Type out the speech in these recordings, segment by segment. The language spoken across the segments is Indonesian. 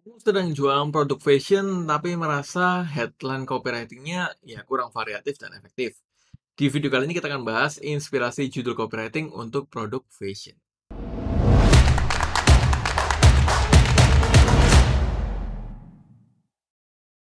Aku sedang jualan produk fashion, tapi merasa headline copywritingnya ya kurang variatif dan efektif. Di video kali ini kita akan bahas inspirasi judul copywriting untuk produk fashion.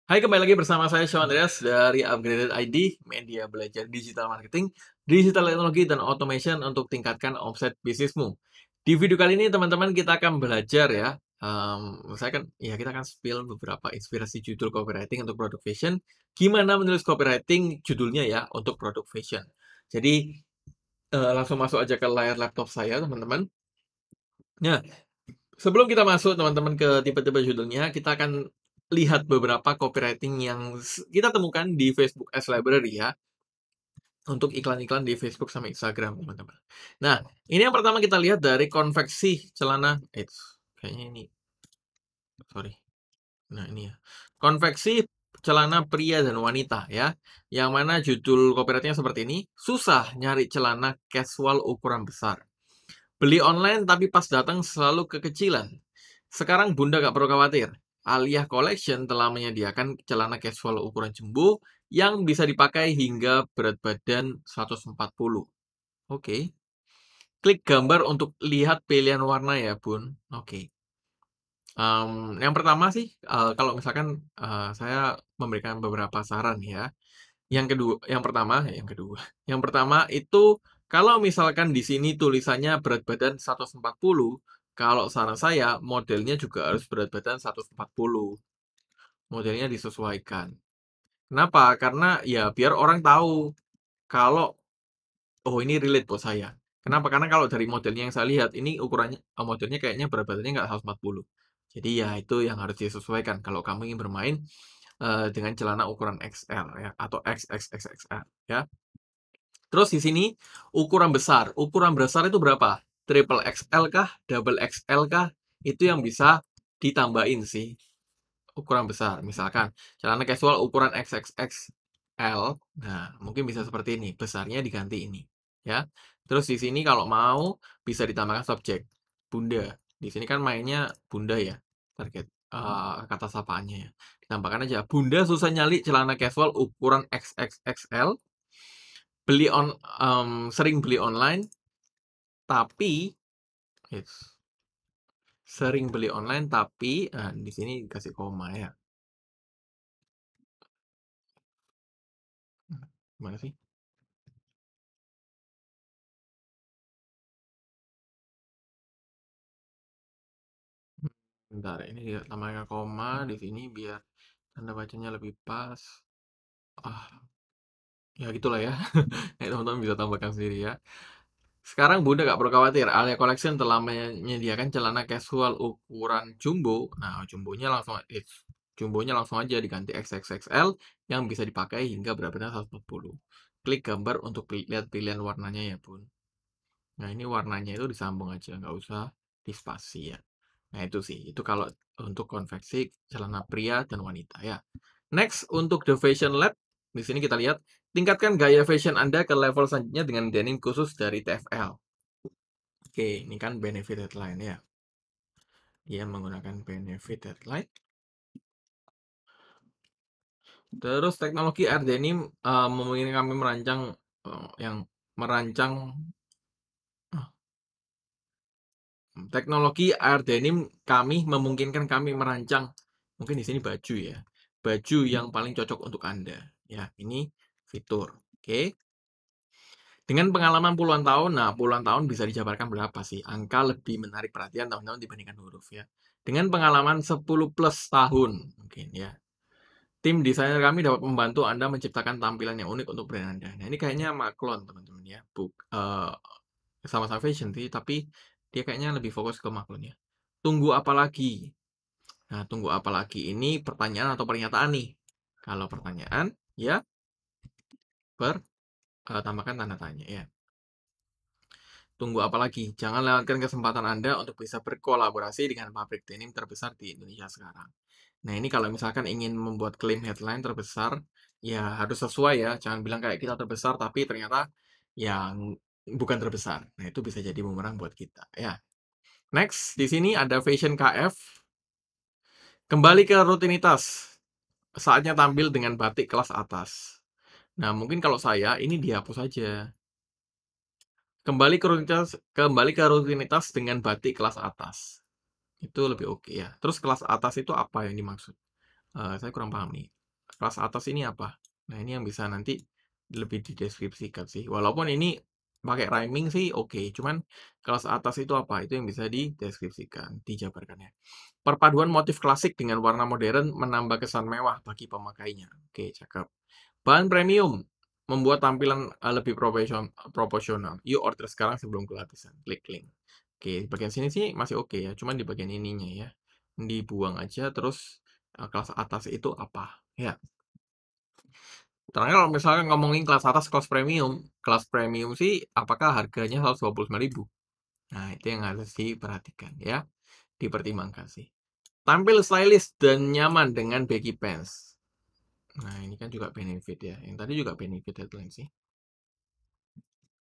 Hai, kembali lagi bersama saya Sean Andreas dari Upgraded ID, media belajar digital marketing, digital teknologi, dan automation untuk tingkatkan omset bisnismu. Di video kali ini, teman-teman, kita akan belajar ya um, saya kan ya kita akan spill beberapa inspirasi judul copywriting untuk produk fashion. Gimana menulis copywriting judulnya ya untuk produk fashion. Jadi uh, langsung masuk aja ke layar laptop saya teman-teman. Nah, sebelum kita masuk teman-teman ke tipe-tipe judulnya, kita akan lihat beberapa copywriting yang kita temukan di Facebook Ads Library ya untuk iklan-iklan di Facebook sama Instagram teman-teman. Nah, ini yang pertama kita lihat dari konveksi celana. itu Kayaknya ini sorry. Nah, ini ya. Konveksi celana pria dan wanita ya. Yang mana judul copyrightnya seperti ini. Susah nyari celana casual ukuran besar. Beli online tapi pas datang selalu kekecilan. Sekarang bunda gak perlu khawatir. Aliyah Collection telah menyediakan celana casual ukuran jumbo yang bisa dipakai hingga berat badan 140. Oke, Klik gambar untuk lihat pilihan warna ya, Bun. Oke. um, yang pertama sih, uh, kalau misalkan, uh, saya memberikan beberapa saran ya. Yang kedua, yang pertama yang kedua, yang pertama itu kalau misalkan di sini tulisannya berat badan 140, kalau saran saya modelnya juga harus berat badan 140. Modelnya disesuaikan. Kenapa? Karena ya biar orang tahu kalau, "Oh ini relate buat saya." Kenapa? Karena kalau dari modelnya yang saya lihat, ini ukurannya eh, modelnya kayaknya berat badannya nggak 140. Jadi ya itu yang harus disesuaikan kalau kamu ingin bermain, uh, dengan celana ukuran XL ya atau XXXXL ya. Terus di sini ukuran besar, ukuran besar itu berapa? Triple XL kah? Double XL kah? Itu yang bisa ditambahin sih, ukuran besar. Misalkan celana casual ukuran XXXL, nah mungkin bisa seperti ini, besarnya diganti ini ya. Terus di sini kalau mau bisa ditambahkan subjek. Bunda. Di sini kan mainnya bunda ya, target uh, kata sapaannya ya. Ditambahkan aja bunda susah nyali celana casual ukuran XXXL. Beli on um, sering beli online tapi yes, sering beli online tapi uh, di sini dikasih koma ya. Hmm, Mana sih? Bentar, ini dia tambahkan koma di sini biar tanda bacanya lebih pas. Ah, ya gitulah ya. Ya teman-teman bisa tambahkan sendiri ya. Sekarang Bunda gak perlu khawatir, Alia Collection telah menyediakan celana casual ukuran jumbo. Nah, jumbonya langsung it's jumbonya langsung aja diganti XXXL yang bisa dipakai hingga berapa 140. Klik gambar untuk lihat pilihan warnanya ya, Bun. Nah, ini warnanya itu disambung aja, nggak usah dispasi ya. Nah, itu sih. Itu kalau untuk konveksi celana pria dan wanita ya. Next, untuk The Fashion Lab, di sini kita lihat, tingkatkan gaya fashion Anda ke level selanjutnya dengan denim khusus dari TFL. Oke, ini kan benefit headline ya. Dia menggunakan benefit headline. Terus teknologi air denim uh, memungkinkan kami merancang uh, yang merancang Teknologi AR denim kami memungkinkan kami merancang mungkin di sini baju ya. Baju hmm. yang paling cocok untuk Anda ya. Ini fitur. Oke. Dengan pengalaman puluhan tahun, nah puluhan tahun bisa dijabarkan berapa sih? Angka lebih menarik perhatian tahun-tahun dibandingkan huruf ya. Dengan pengalaman 10 plus tahun mungkin ya. Tim desainer kami dapat membantu Anda menciptakan tampilan yang unik untuk brand Anda. Nah, ini kayaknya maklon, teman-teman ya. Book eh, sama-sama fashion sih, tapi dia kayaknya lebih fokus ke makhluknya. Tunggu apa lagi? Nah, tunggu apa lagi ini pertanyaan atau pernyataan nih? Kalau pertanyaan, ya per uh, e, tambahkan tanda tanya ya. Tunggu apa lagi? Jangan lewatkan kesempatan Anda untuk bisa berkolaborasi dengan pabrik denim terbesar di Indonesia sekarang. Nah, ini kalau misalkan ingin membuat klaim headline terbesar, ya harus sesuai ya. Jangan bilang kayak kita terbesar, tapi ternyata yang Bukan terbesar. Nah, itu bisa jadi bumerang buat kita, ya. Next, di sini ada Fashion KF. Kembali ke rutinitas. Saatnya tampil dengan batik kelas atas. Nah, mungkin kalau saya ini dihapus saja. Kembali ke rutinitas, kembali ke rutinitas dengan batik kelas atas. Itu lebih oke okay, ya. Terus kelas atas itu apa yang dimaksud? Uh, saya kurang paham nih. Kelas atas ini apa? Nah, ini yang bisa nanti lebih dideskripsikan sih. Walaupun ini Pakai rhyming sih oke, cuman kelas atas itu apa? Itu yang bisa dideskripsikan, dijabarkan ya. Perpaduan motif klasik dengan warna modern menambah kesan mewah bagi pemakainya. Oke, cakep. Bahan premium membuat tampilan eh, lebih proporsional. You order sekarang sebelum kehabisan. Klik link. Oke, di bagian sini sih masih oke ya, cuman di bagian ininya ya. Dibuang aja terus eh, kelas atas itu apa? Ya. Karena kalau misalnya ngomongin kelas atas, kelas premium, kelas premium sih apakah harganya ribu Nah, itu yang harus diperhatikan ya. Dipertimbangkan sih. Tampil stylish dan nyaman dengan baggy pants. Nah, ini kan juga benefit ya. Yang tadi juga benefit headline sih.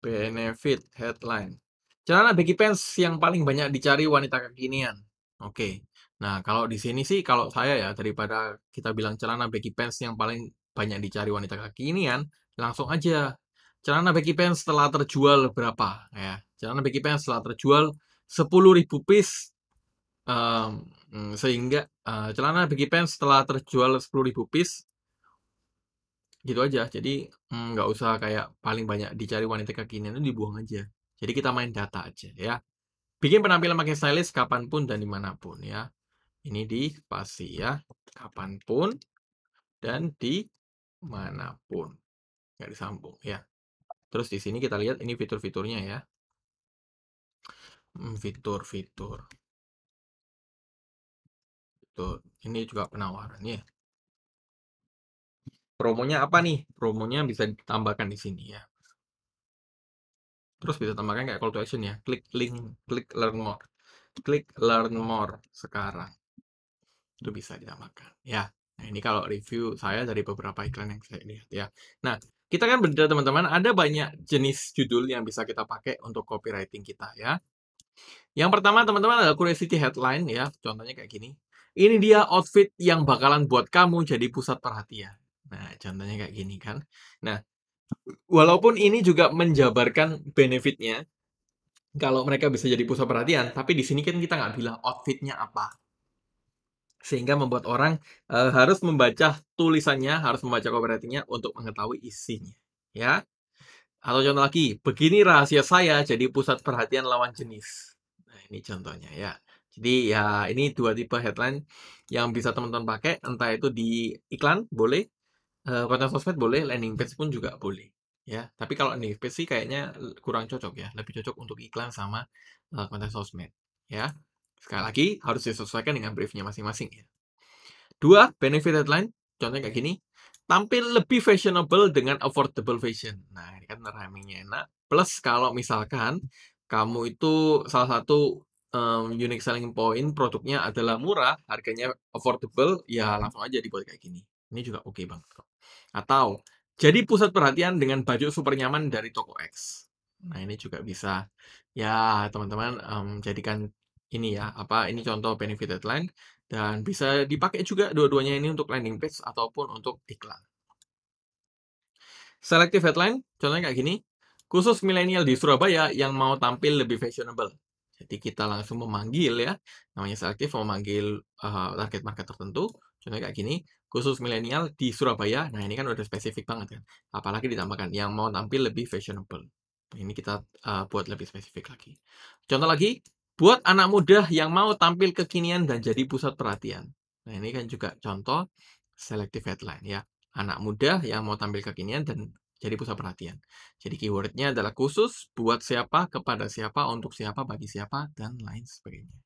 Benefit headline. Celana baggy pants yang paling banyak dicari wanita kekinian. Oke. Okay. Nah, kalau di sini sih kalau saya ya daripada kita bilang celana baggy pants yang paling banyak dicari wanita kekinian, langsung aja celana baggy Pants setelah terjual berapa ya. Celana baggy Pants setelah terjual 10.000 piece um, sehingga uh, celana baggy Pants setelah terjual 10.000 piece gitu aja jadi mm, nggak mm, usah kayak paling banyak dicari wanita kekinian itu dibuang aja jadi kita main data aja ya bikin penampilan pakai stylist kapanpun dan dimanapun ya ini di pasti ya kapanpun dan di Manapun, nggak disambung ya. Terus di sini kita lihat ini fitur-fiturnya ya. Hmm, fitur-fitur. itu ini juga penawarannya. Promonya apa nih? Promonya bisa ditambahkan di sini ya. Terus bisa tambahkan kayak call to action ya, klik link, klik learn more, klik learn more sekarang. Itu bisa ditambahkan ya. Nah, ini kalau review saya dari beberapa iklan yang saya lihat ya. Nah, kita kan berbeda teman-teman, ada banyak jenis judul yang bisa kita pakai untuk copywriting kita ya. Yang pertama teman-teman adalah curiosity headline ya, contohnya kayak gini. Ini dia outfit yang bakalan buat kamu jadi pusat perhatian. Nah, contohnya kayak gini kan. Nah, walaupun ini juga menjabarkan benefitnya, kalau mereka bisa jadi pusat perhatian, tapi di sini kan kita nggak bilang outfitnya apa sehingga membuat orang uh, harus membaca tulisannya, harus membaca copywritingnya untuk mengetahui isinya, ya. Atau contoh lagi, begini rahasia saya jadi pusat perhatian lawan jenis. Nah, ini contohnya ya. Jadi ya ini dua tipe headline yang bisa teman-teman pakai, entah itu di iklan boleh, uh, konten sosmed boleh, landing page pun juga boleh. Ya, tapi kalau landing page sih kayaknya kurang cocok ya, lebih cocok untuk iklan sama uh, konten sosmed. Ya, Sekali lagi, harus disesuaikan dengan briefnya masing-masing ya. Dua, benefit headline, contohnya kayak gini. Tampil lebih fashionable dengan affordable fashion. Nah, ini kan rhymingnya enak. Plus, kalau misalkan kamu itu salah satu um, unique selling point produknya adalah murah, harganya affordable, ya langsung aja dibuat kayak gini. Ini juga oke okay banget Atau, jadi pusat perhatian dengan baju super nyaman dari toko X. Nah, ini juga bisa ya teman-teman um, jadikan ini ya, apa ini contoh benefit land dan bisa dipakai juga dua-duanya ini untuk landing page ataupun untuk iklan. Selective headline, contohnya kayak gini, khusus milenial di Surabaya yang mau tampil lebih fashionable. Jadi kita langsung memanggil ya, namanya selective memanggil uh, eh, target market tertentu. Contohnya kayak gini, khusus milenial di Surabaya. Nah ini kan udah spesifik banget kan. Apalagi ditambahkan yang mau tampil lebih fashionable. Ini kita uh, buat lebih spesifik lagi. Contoh lagi, Buat anak muda yang mau tampil kekinian dan jadi pusat perhatian. Nah, ini kan juga contoh selective headline ya. Anak muda yang mau tampil kekinian dan jadi pusat perhatian. Jadi keywordnya adalah khusus buat siapa, kepada siapa, untuk siapa, bagi siapa, dan lain sebagainya.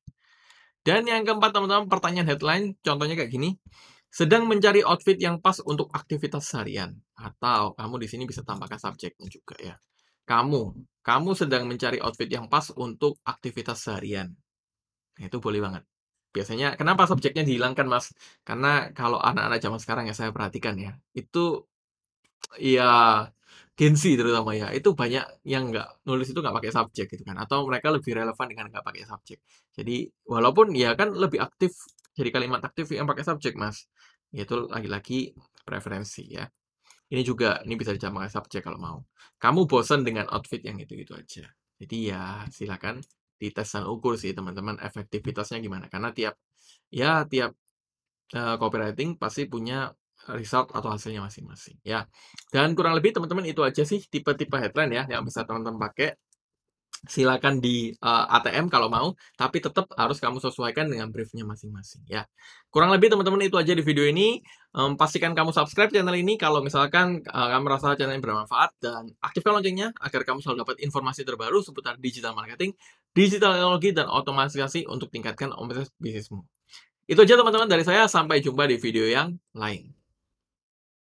Dan yang keempat teman-teman, pertanyaan headline, contohnya kayak gini. Sedang mencari outfit yang pas untuk aktivitas seharian. Atau kamu di sini bisa tambahkan subjeknya juga ya kamu, kamu sedang mencari outfit yang pas untuk aktivitas seharian. Nah, itu boleh banget. Biasanya, kenapa subjeknya dihilangkan, Mas? Karena kalau anak-anak zaman sekarang yang saya perhatikan ya, itu ya gensi terutama ya, itu banyak yang nggak nulis itu nggak pakai subjek gitu kan, atau mereka lebih relevan dengan nggak pakai subjek. Jadi walaupun ya kan lebih aktif, jadi kalimat aktif yang pakai subjek mas, itu lagi-lagi preferensi ya. Ini juga, ini bisa dicampur subjek ya kalau mau. Kamu bosan dengan outfit yang itu-itu aja. Jadi ya silakan dites dan ukur sih teman-teman efektivitasnya gimana. Karena tiap ya tiap uh, copywriting pasti punya result atau hasilnya masing-masing ya. Dan kurang lebih teman-teman itu aja sih tipe-tipe headline ya yang bisa teman-teman pakai silakan di uh, eh, ATM kalau mau, tapi tetap harus kamu sesuaikan dengan briefnya masing-masing ya. Kurang lebih teman-teman itu aja di video ini. Um, pastikan kamu subscribe channel ini kalau misalkan uh, kamu merasa channel ini bermanfaat dan aktifkan loncengnya agar kamu selalu dapat informasi terbaru seputar digital marketing, digital teknologi dan otomatisasi untuk tingkatkan omset bisnismu. Itu aja teman-teman dari saya sampai jumpa di video yang lain.